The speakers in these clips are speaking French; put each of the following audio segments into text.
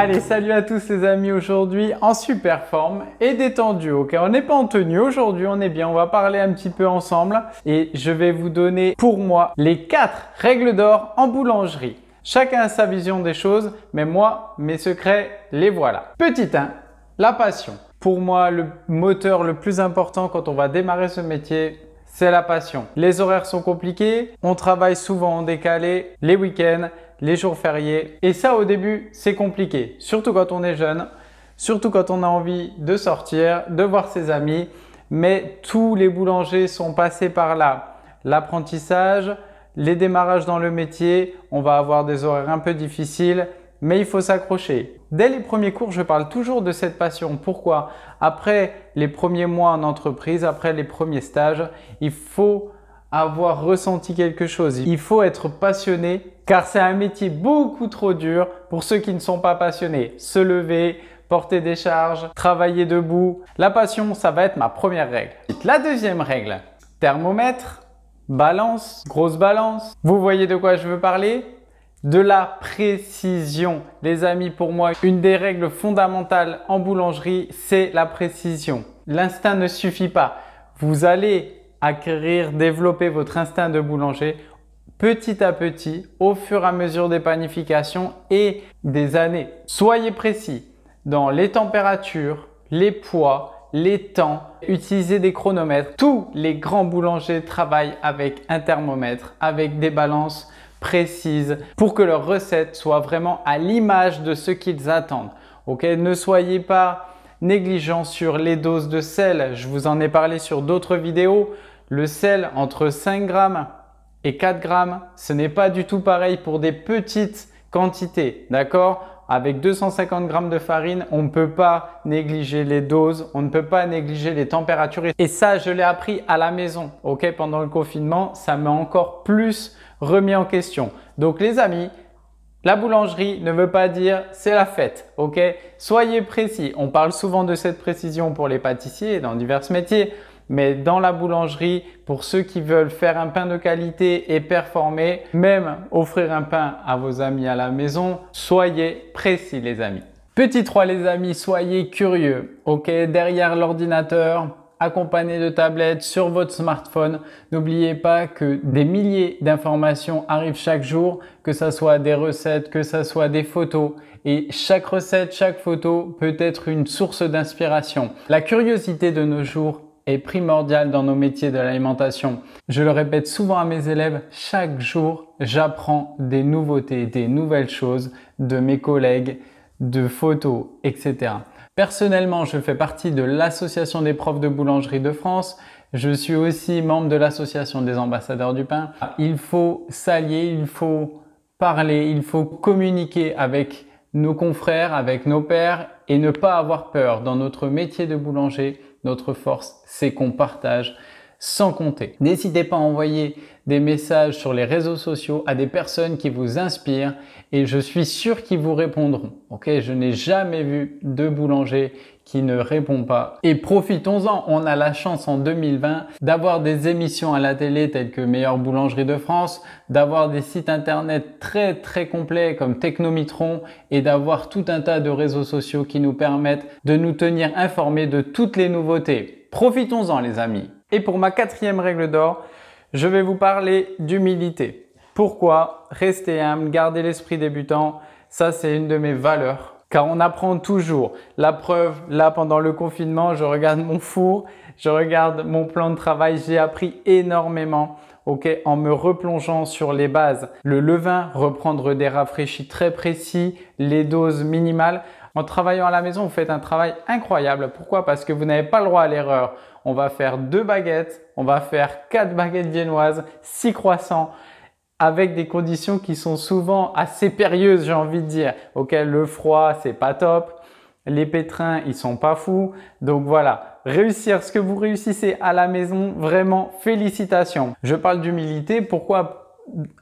Allez, salut à tous les amis, aujourd'hui en super forme et détendu, ok On n'est pas en tenue aujourd'hui, on est bien, on va parler un petit peu ensemble et je vais vous donner pour moi les 4 règles d'or en boulangerie. Chacun a sa vision des choses, mais moi, mes secrets, les voilà. Petit 1, hein, la passion. Pour moi, le moteur le plus important quand on va démarrer ce métier, c'est la passion. Les horaires sont compliqués, on travaille souvent en décalé, les week-ends, les jours fériés. Et ça, au début, c'est compliqué, surtout quand on est jeune, surtout quand on a envie de sortir, de voir ses amis. Mais tous les boulangers sont passés par là. L'apprentissage, les démarrages dans le métier, on va avoir des horaires un peu difficiles mais il faut s'accrocher. Dès les premiers cours, je parle toujours de cette passion. Pourquoi Après les premiers mois en entreprise, après les premiers stages, il faut avoir ressenti quelque chose. Il faut être passionné car c'est un métier beaucoup trop dur pour ceux qui ne sont pas passionnés. Se lever, porter des charges, travailler debout. La passion, ça va être ma première règle. La deuxième règle, thermomètre, balance, grosse balance. Vous voyez de quoi je veux parler de la précision. Les amis, pour moi, une des règles fondamentales en boulangerie, c'est la précision. L'instinct ne suffit pas. Vous allez acquérir, développer votre instinct de boulanger petit à petit, au fur et à mesure des panifications et des années. Soyez précis dans les températures, les poids, les temps, utilisez des chronomètres. Tous les grands boulangers travaillent avec un thermomètre, avec des balances précise pour que leur recette soit vraiment à l'image de ce qu'ils attendent. Ok, ne soyez pas négligents sur les doses de sel. Je vous en ai parlé sur d'autres vidéos. Le sel entre 5 grammes et 4 grammes, ce n'est pas du tout pareil pour des petites quantité, d'accord Avec 250 grammes de farine, on ne peut pas négliger les doses, on ne peut pas négliger les températures. Et ça, je l'ai appris à la maison, ok Pendant le confinement, ça m'a encore plus remis en question. Donc les amis, la boulangerie ne veut pas dire c'est la fête, ok Soyez précis. On parle souvent de cette précision pour les pâtissiers dans divers métiers. Mais dans la boulangerie, pour ceux qui veulent faire un pain de qualité et performer, même offrir un pain à vos amis à la maison, soyez précis les amis. Petit 3 les amis, soyez curieux. OK, derrière l'ordinateur, accompagné de tablettes sur votre smartphone. N'oubliez pas que des milliers d'informations arrivent chaque jour, que ça soit des recettes, que ça soit des photos. Et chaque recette, chaque photo peut être une source d'inspiration. La curiosité de nos jours est primordial dans nos métiers de l'alimentation. Je le répète souvent à mes élèves, chaque jour, j'apprends des nouveautés, des nouvelles choses de mes collègues, de photos, etc. Personnellement, je fais partie de l'Association des profs de boulangerie de France. Je suis aussi membre de l'Association des ambassadeurs du pain. Il faut s'allier, il faut parler, il faut communiquer avec nos confrères, avec nos pères et ne pas avoir peur dans notre métier de boulanger force, c'est qu'on partage sans compter. N'hésitez pas à envoyer des messages sur les réseaux sociaux à des personnes qui vous inspirent et je suis sûr qu'ils vous répondront. Ok, je n'ai jamais vu de boulanger qui ne répond pas. Et profitons-en, on a la chance en 2020 d'avoir des émissions à la télé telles que Meilleure Boulangerie de France, d'avoir des sites internet très très complets comme Technomitron et d'avoir tout un tas de réseaux sociaux qui nous permettent de nous tenir informés de toutes les nouveautés. Profitons-en les amis. Et pour ma quatrième règle d'or, je vais vous parler d'humilité. Pourquoi rester humble, garder l'esprit débutant, ça c'est une de mes valeurs car on apprend toujours. La preuve, là, pendant le confinement, je regarde mon four, je regarde mon plan de travail, j'ai appris énormément. Okay, en me replongeant sur les bases, le levain, reprendre des rafraîchis très précis, les doses minimales. En travaillant à la maison, vous faites un travail incroyable. Pourquoi Parce que vous n'avez pas le droit à l'erreur. On va faire deux baguettes, on va faire quatre baguettes viennoises, six croissants avec des conditions qui sont souvent assez périlleuses, j'ai envie de dire. Ok, le froid, c'est pas top. Les pétrins, ils sont pas fous. Donc voilà, réussir ce que vous réussissez à la maison, vraiment félicitations. Je parle d'humilité, pourquoi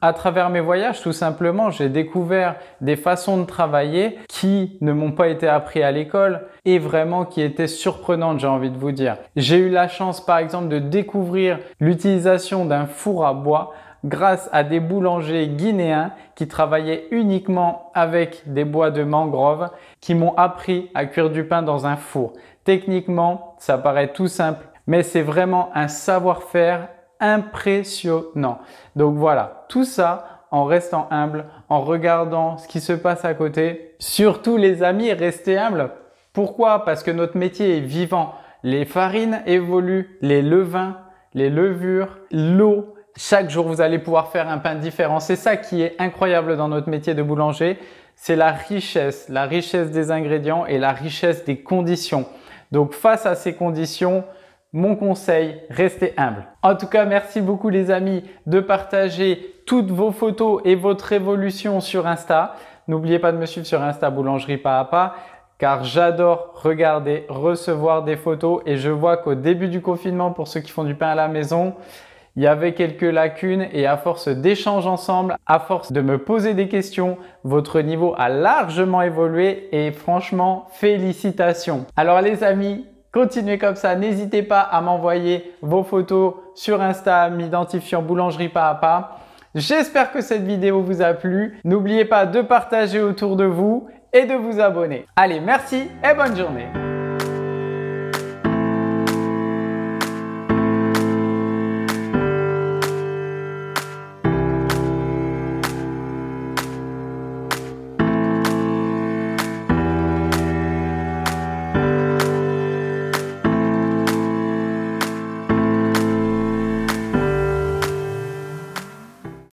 à travers mes voyages, tout simplement, j'ai découvert des façons de travailler qui ne m'ont pas été apprises à l'école et vraiment qui étaient surprenantes, j'ai envie de vous dire. J'ai eu la chance, par exemple, de découvrir l'utilisation d'un four à bois grâce à des boulangers guinéens qui travaillaient uniquement avec des bois de mangrove qui m'ont appris à cuire du pain dans un four. Techniquement, ça paraît tout simple, mais c'est vraiment un savoir-faire impressionnant. Donc voilà, tout ça en restant humble, en regardant ce qui se passe à côté. Surtout les amis, restez humbles. Pourquoi Parce que notre métier est vivant. Les farines évoluent, les levains, les levures, l'eau, chaque jour, vous allez pouvoir faire un pain différent. C'est ça qui est incroyable dans notre métier de boulanger. C'est la richesse, la richesse des ingrédients et la richesse des conditions. Donc face à ces conditions, mon conseil, restez humble. En tout cas, merci beaucoup les amis de partager toutes vos photos et votre évolution sur Insta. N'oubliez pas de me suivre sur Insta Boulangerie Pas à Pas car j'adore regarder, recevoir des photos et je vois qu'au début du confinement, pour ceux qui font du pain à la maison, il y avait quelques lacunes et à force d'échanges ensemble, à force de me poser des questions, votre niveau a largement évolué et franchement, félicitations. Alors les amis, continuez comme ça, n'hésitez pas à m'envoyer vos photos sur Insta, m'identifiant boulangerie pas à pas. J'espère que cette vidéo vous a plu. N'oubliez pas de partager autour de vous et de vous abonner. Allez, merci et bonne journée.